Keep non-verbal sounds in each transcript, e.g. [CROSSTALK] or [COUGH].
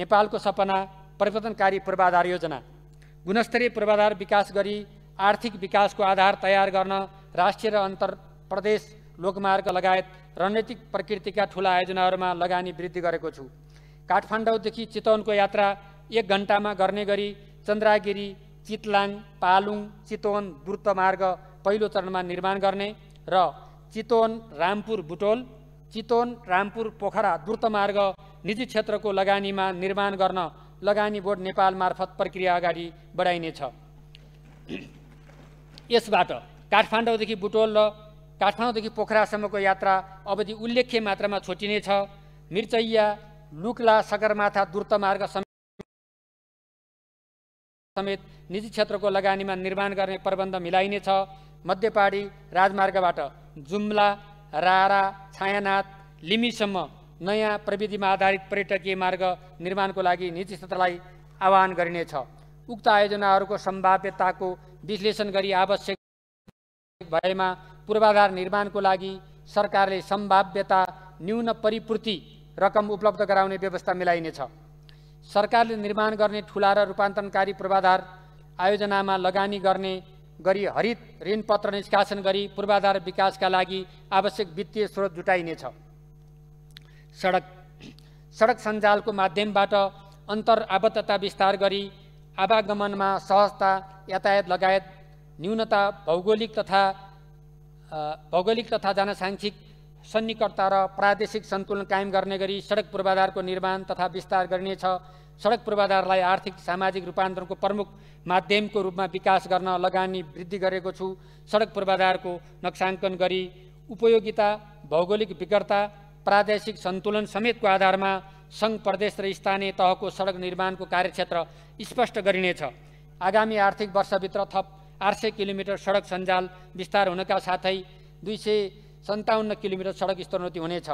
नेपालको सपना परिवर्तनकारी पूर्वाधार योजना गुणस्तरीय पूर्वाधार विकास गरी आर्थिक विकासको आधार तयार गर्न राष्ट्रिय र अन्तर प्रदेश लोकमार्ग लगायत रणनीतिक प्रकृतिका ठुला आयोजनाहरूमा लगानी वृद्धि गरेको छु काठमाडौँदेखि चितवनको यात्रा एक घन्टामा गर्ने गरी चन्द्रागिरी चितलाङ पालुङ चितवन द्रुत मार्ग पहिलो चरणमा निर्माण गर्ने र चितवन रामपुर बुटोल चितवन रामपुर पोखरा द्रुत मार्ग निजी क्षेत्रको लगानीमा निर्माण गर्न लगानी बोर्ड नेपाल मार्फत प्रक्रिया अगाडि बढाइनेछ यसबाट काठमाडौँदेखि बुटोल र काठमाडौँदेखि पोखरासम्मको यात्रा अवधि उल्लेख्य मात्रामा छोटिनेछ मिर्चैया लुक्ला सगरमाथा द्रुत मार्ग समेत निजी क्षेत्रको लगानीमा निर्माण गर्ने प्रबन्ध मिलाइनेछ मध्यपाडी राजमार्गबाट जुम्ला रारा छायानाथ लिमीसम्म नयाँ प्रविधिमा आधारित पर्यटकीय मार्ग निर्माणको लागि निजी क्षेत्रलाई आह्वान गरिनेछ उक्त आयोजनाहरूको सम्भाव्यताको विश्लेषण गरी आवश्यक भएमा पूर्वाधार निर्माणको लागि सरकारले सम्भाव्यता न्यून परिपूर्ति रकम उपलब्ध गराउने व्यवस्था मिलाइनेछ सरकारले निर्माण गर्ने ठुला र रूपान्तरणकारी पूर्वाधार आयोजनामा लगानी गर्ने गरी हरित ऋणपत्र निष्कासन गरी पूर्वाधार विकासका लागि आवश्यक वित्तीय स्रोत जुटाइनेछ सडक सडक सञ्जालको माध्यमबाट अन्तर आबद्धता विस्तार गरी आवागमनमा सहजता यातायात लगायत न्यूनता भौगोलिक तथा भौगोलिक तथा जनसाङ्ख्यिक सन्निकटता र प्रादेशिक सन्तुलन कायम गर्ने गरी सडक पूर्वाधारको निर्माण तथा विस्तार गरिनेछ सडक पूर्वाधारलाई आर्थिक सामाजिक रूपान्तरणको प्रमुख माध्यमको रूपमा विकास गर्न लगानी वृद्धि गरेको छु सडक पूर्वाधारको नक्साङ्कन गरी उपयोगिता भौगोलिक विकर्ता प्रादेशिक सन्तुलन समेतको आधारमा सङ्घ प्रदेश र स्थानीय तहको सडक निर्माणको कार्यक्षेत्र स्पष्ट गरिनेछ आगामी आर्थिक वर्षभित्र थप आठ सय किलोमिटर सडक सञ्जाल विस्तार हुनका साथै दुई सय सन्ताउन्न किलोमिटर सडक स्तरोन्नति हुनेछ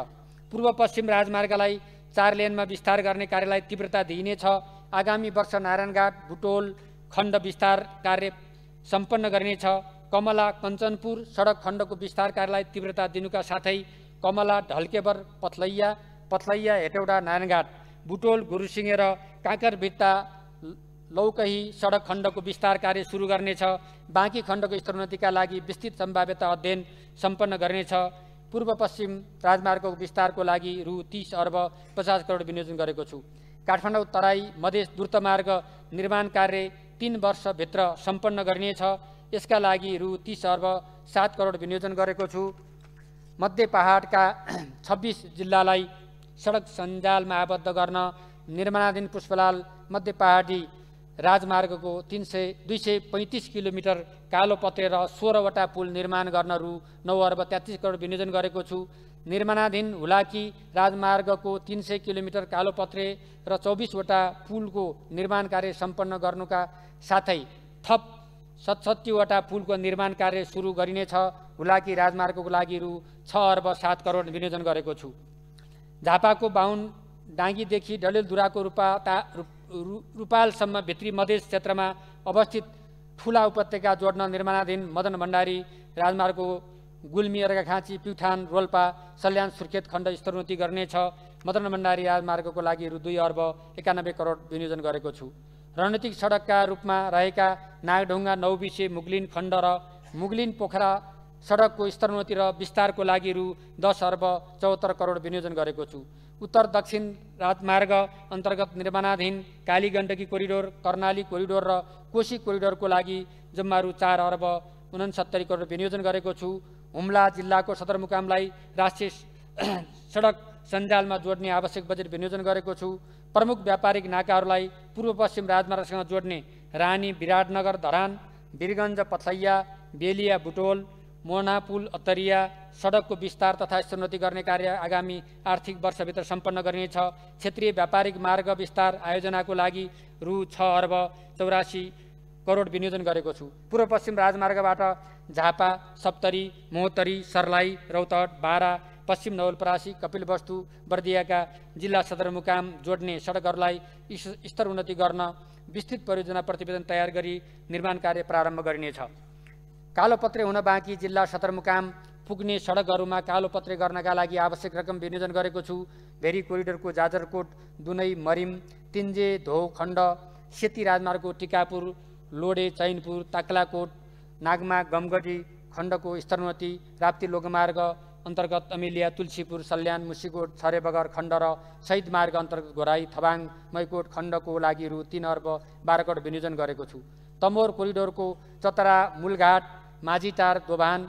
पूर्व पश्चिम राजमार्गलाई चार लेनमा विस्तार गर्ने कार्यलाई तीव्रता दिइनेछ आगामी वर्ष नारायणघाट भुटोल खण्ड विस्तार कार्य सम्पन्न गरिनेछ कमला कञ्चनपुर सडक खण्डको विस्तार कार्यलाई तीव्रता दिनुका साथै कमला ढल्केबर पथलैया पथलैया हेटौडा नारायणघाट बुटोल गुरुसिङे र काँकरभित्ता लौकही सडक खण्डको विस्तार कार्य सुरु गर्नेछ बाँकी खण्डको स्तरोन्नतिका लागि विस्तृत सम्भाव्यता अध्ययन सम्पन्न गर्नेछ पूर्व पश्चिम राजमार्गको विस्तारको लागि रु तिस अर्ब पचास करोड विनियोजन गरेको छु काठमाडौँ तराई मधेस द्रुतमार्ग निर्माण कार्य तिन वर्षभित्र सम्पन्न गरिनेछ यसका लागि रु तिस अर्ब सात करोड विनियोजन गरेको छु मध्य पहाडका [CLEARS THROAT] छब्बिस जिल्लालाई सडक सञ्जालमा आबद्ध गर्न निर्माणाधीन पुष्पलाल मध्य पहाडी राजमार्गको तिन सय दुई सय पैँतिस किलोमिटर कालो पत्रे र सोह्रवटा पुल निर्माण गर्न रु नौ अर्ब तेत्तिस करोड विनियोजन गरेको छु निर्माणाधीन हुलाकी राजमार्गको तिन सय किलोमिटर कालो पत्रे र चौबिसवटा पुलको निर्माण कार्य सम्पन्न गर्नुका साथै थप सतसत्तीवटा पुलको निर्माण कार्य सुरु गरिनेछ हुलाकी राजमार्गको लागि रु छ अर्ब सात करोड विनियोजन गरेको छु झापाको बाहुन डाङ्गीदेखि डलेलधुराको ता रूपालसम्म भित्री मधेस क्षेत्रमा अवस्थित ठुला उपत्यका जोड्न निर्माणाधीन मदन भण्डारी राजमार्गको गुल्मी अर्घाखाँची प्युठान रोल्पा सल्यान सुर्खेत खण्ड स्तरोन्नति गर्नेछ मदन भण्डारी राजमार्गको लागि रु दुई अर्ब एकानब्बे करोड विनियोजन गरेको छु रणनीतिक सडकका रूपमा रहेका नागढुङ्गा नौबिसे मुगलिन खण्ड र मुगलिन पोखरा सडकको स्तरोन्नति र विस्तारको लागि रु दस अर्ब चौहत्तर करोड विनियोजन गरेको छु उत्तर दक्षिण राजमार्ग अन्तर्गत निर्माणाधीन काली गण्डकी कोरिडोर कर्णाली कोरिडोर र कोशी कोरिडोरको लागि जम्मा रु चार अर्ब उनसत्तरी करोड विनियोजन गरेको छु हुम्ला जिल्लाको सदरमुकामलाई राष्ट्रिय सडक सञ्जालमा जोड्ने आवश्यक बजेट विनियोजन गरेको छु प्रमुख व्यापारिक नाकाहरूलाई पूर्व पश्चिम राजमार्गसँग जोड्ने रानी विराटनगर धरान वीरगन्ज पथैया बेलिया बुटोल मोनापुल अतरिया सडकको विस्तार तथा स्तरोन्नति गर्ने कार्य आगामी आर्थिक वर्षभित्र सम्पन्न गरिनेछ क्षेत्रीय व्यापारिक मार्ग विस्तार आयोजनाको लागि रु छ अर्ब चौरासी करोड विनियोजन गरेको छु पूर्व पश्चिम राजमार्गबाट झापा सप्तरी महोत्तरी सर्लाई रौतहट बारा पश्चिम नवलपरासी कपिल वस्तु बर्दियाका जिल्ला सदरमुकाम जोड्ने सडकहरूलाई स्तर उन्नति गर्न विस्तृत परियोजना प्रतिवेदन तयार गरी निर्माण कार्य प्रारम्भ गरिनेछ कालोपत्रे हुन बाँकी जिल्ला सदरमुकाम पुग्ने सडकहरूमा कालोपत्रे गर्नका लागि आवश्यक रकम विनियोजन गरेको छु भेरी कोरिडोरको जाजरकोट दुनै मरिम तिन्जे धोखण्ड सेती राजमार्गको टिकापुर लोडे चैनपुर ताक्लाकोट नागमा गमगढी खण्डको स्तरोन्नति राप्ती लोकमार्ग अन्तर्गत अमिलिया तुलसीपुर सल्यान मुसिकोट छरेबगर खण्ड र शहीद मार्ग अन्तर्गत घोराई थबाङ मैकोट खण्डको लागि रु तिन अर्ब करोड विनियोजन गरेको छु तमोर कोरिडोरको चतरा मूलघाट माझीटार दोभान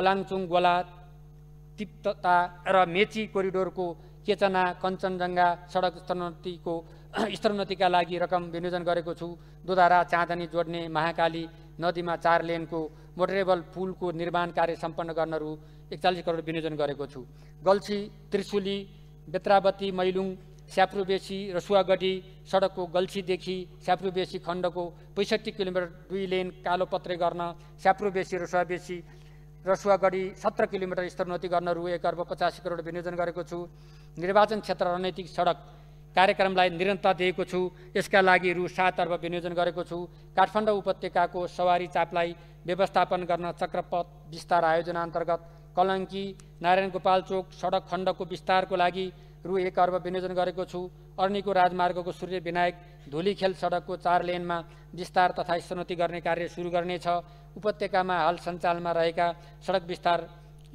ओलाङचुङ गोला तिप्तता र मेची कोरिडोरको केचना कञ्चनजङ्घा सडक स्तरोन्नतिको [CLEARS THROAT] स्तरोन्नतिका लागि रकम विनियोजन गरेको छु दोधारा चाँदनी जोड्ने महाकाली नदीमा चार लेनको मोटरेबल पुलको निर्माण कार्य सम्पन्न गर्न रु एकचालिस करोड विनियोजन गरेको छु गल्छी त्रिशुली बेत्रावती मैलुङ स्याप्रुबेसी रसुवागढी सडकको गल्छीदेखि स्याप्रुबेसी खण्डको पैँसठी किलोमिटर दुई लेन कालो पत्रे गर्न स्याप्रुबेसी रसुवाबेसी रसुवागढी सत्र किलोमिटर स्तरोन्नति गर्न रु एक अर्ब पचासी करोड विनियोजन गरेको छु निर्वाचन क्षेत्र रणनीतिक सडक कार्यक्रमलाई निरन्तरता दिएको छु यसका लागि रु सात अर्ब विनियोजन गरेको छु काठमाडौँ उपत्यकाको सवारी चापलाई व्यवस्थापन गर्न चक्रपथ विस्तार आयोजना अन्तर्गत कलङ्की नारायण गोपाल चोक सडक खण्डको विस्तारको लागि रु एक अर्ब विनियोजन गरेको छु अर्नीको राजमार्गको सूर्य विनायक धुलीखेल सडकको चार लेनमा विस्तार तथा स्तोन्नति गर्ने कार्य सुरु गर्नेछ उपत्यकामा हाल सञ्चालनमा रहेका सडक विस्तार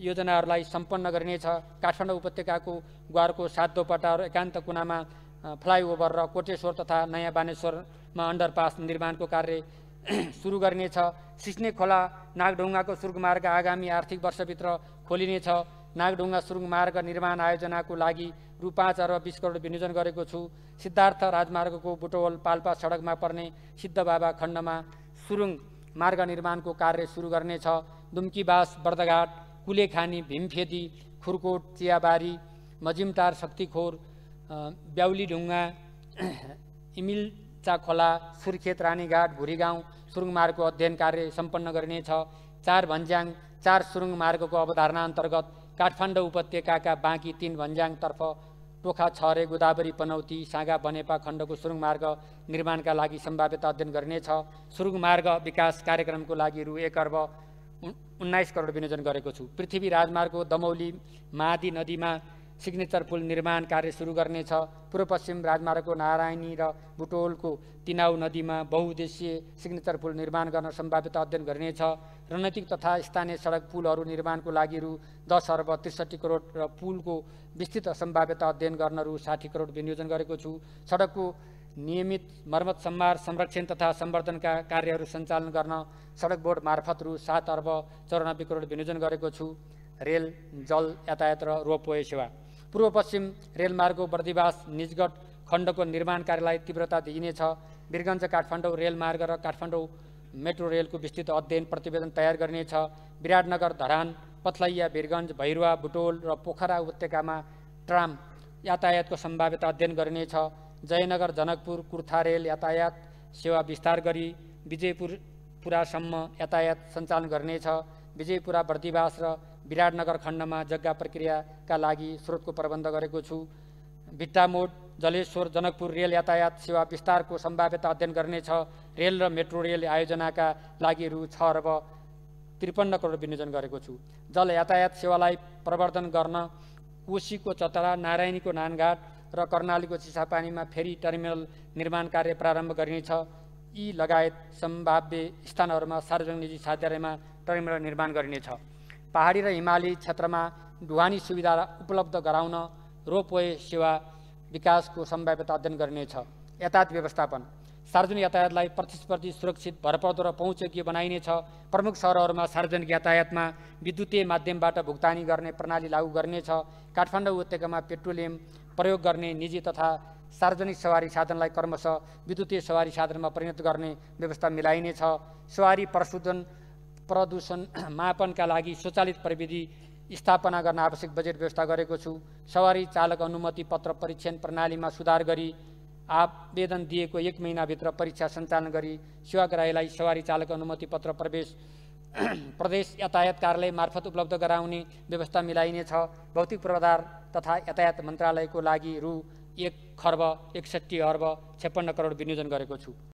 योजनाहरूलाई सम्पन्न गरिनेछ काठमाडौँ उपत्यकाको ग्वारको सात दोपटा र एकान्त कुनामा फ्लाइओभर र कोटेश्वर तथा नयाँ बानेश्वरमा अन्डरपास निर्माणको कार्य [CLEARS THROAT] सुरु गरिनेछ सिस्ने खोला नागढुङ्गाको सुर्गमार्ग आगामी आर्थिक वर्षभित्र खोलिनेछ नागढुङ्गा सुरुङ निर्माण आयोजनाको लागि रु पाँच अरब बिस करोड विनियोजन गरेको छु सिद्धार्थ राजमार्गको बुटवल पाल्पा सडकमा पर्ने सिद्धबाबा खण्डमा सुरुङ मार्ग निर्माणको कार्य सुरु गर्नेछ दुम्कीबास बर्दघाट कुलेखानी भीमफेदी खुर्कोट चियाबारी मजिमटार शक्तिखोर ब्याउली ढुङ्गा [CLEARS THROAT] इमिलचा खोला सुर्खेत रानीघाट भुरीगाउँ सुरुङ मार्गको अध्ययन कार्य सम्पन्न गरिनेछ चार भन्ज्याङ चार सुरुङ मार्गको अवधारणा अन्तर्गत काठमाडौँ उपत्यकाका बाँकी तिन भन्ज्याङतर्फ टोखा छरे गोदावरी पनौती साँगा बनेपा खण्डको सुरुङ मार्ग निर्माणका लागि सम्भाव्यता अध्ययन गरिनेछ सुरुङ मार्ग विकास कार्यक्रमको लागि रु एक अर्ब उन्नाइस करोड विनियोजन गरेको छु पृथ्वी राजमार्गको दमौली महादी नदीमा सिग्नेचर पुल निर्माण कार्य सुरु गर्नेछ पूर्वपश्चिम राजमार्गको नारायणी र बुटोलको तिनाउ नदीमा बहुउद्देश्यीय सिग्नेचर पुल निर्माण गर्न सम्भाव्यता अध्ययन गरिनेछ रणनीतिक तथा स्थानीय सडक पुलहरू निर्माणको लागि रु दस अर्ब त्रिसठी करोड र पुलको विस्तृत सम्भाव्यता अध्ययन गर्न रु साठी करोड विनियोजन गरेको छु सडकको नियमित मर्मत सम्भार संरक्षण तथा सम्वर्धनका कार्यहरू सञ्चालन गर्न सडक बोर्ड मार्फत रु सात अर्ब चौरानब्बे करोड विनियोजन गरेको छु रेल जल यातायात र रोपवे सेवा पूर्व पश्चिम रेलमार्गको बर्दिवास निजगढ खण्डको निर्माण कार्यलाई तीव्रता दिइनेछ वीरगञ्ज काठमाडौँ रेलमार्ग र काठमाडौँ मेट्रो रेलको विस्तृत अध्ययन प्रतिवेदन तयार गरिनेछ विराटनगर धरान पथलैया वीरगञ्ज भैरुवा बुटोल र पोखरा उपत्यकामा ट्राम यातायातको सम्भाव्यता अध्ययन गरिनेछ जयनगर जनकपुर कुर्था रेल यातायात सेवा विस्तार गरी विजयपुरपुरासम्म यातायात सञ्चालन गर्नेछ विजयपुरा बर्दिवास र विराटनगर खण्डमा जग्गा प्रक्रियाका लागि स्रोतको प्रबन्ध गरेको छु भित्तामोड जलेश्वर जनकपुर रेल यातायात सेवा विस्तारको सम्भाव्यता अध्ययन गर्नेछ रेल र मेट्रो रेल आयोजनाका लागि रु छ अर्ब त्रिपन्न करोड विनियोजन गरेको छु जल यातायात सेवालाई प्रवर्धन गर्न कोशीको चतरा नारायणीको नानघाट र कर्णालीको चिसापानीमा फेरि टर्मिनल निर्माण कार्य प्रारम्भ गरिनेछ यी लगायत सम्भाव्य स्थानहरूमा सार्वजनिक निजी साझेदारीमा टर्मिनल निर्माण गरिनेछ पहाडी र हिमाली क्षेत्रमा ढुवानी सुविधा उपलब्ध गराउन रोपवे सेवा विकासको सम्भाव्यता अध्ययन गरिनेछ यातायात व्यवस्थापन सार्वजनिक यातायातलाई प्रतिस्पर्धी सुरक्षित भरपर्दो र पहुँचयोग्य बनाइनेछ प्रमुख सहरहरूमा सार्वजनिक यातायातमा विद्युतीय माध्यमबाट भुक्तानी गर्ने प्रणाली लागू गर्नेछ काठमाडौँ उपत्यकामा पेट्रोलियम प्रयोग गर्ने निजी तथा सार्वजनिक सवारी साधनलाई क्रमशः विद्युतीय सवारी साधनमा परिणत गर्ने व्यवस्था मिलाइनेछ सवारी प्रशोधन प्रदूषण [CLEARS THROAT] मापनका लागि स्वचालित प्रविधि स्थापना गर्न आवश्यक बजेट व्यवस्था गरेको छु सवारी चालक अनुमति पत्र परीक्षण प्रणालीमा सुधार गरी आवेदन दिएको एक महिनाभित्र परीक्षा सञ्चालन गरी सेवाग्राहीलाई सवारी चालक अनुमति पत्र प्रवेश [CLEARS THROAT] प्रदेश यातायात कार्यालय मार्फत उपलब्ध गराउने व्यवस्था मिलाइनेछ भौतिक पूर्वाधार तथा यातायात मन्त्रालयको लागि रु एक खर्ब एकसट्ठी अर्ब छप्पन्न करोड विनियोजन गरेको छु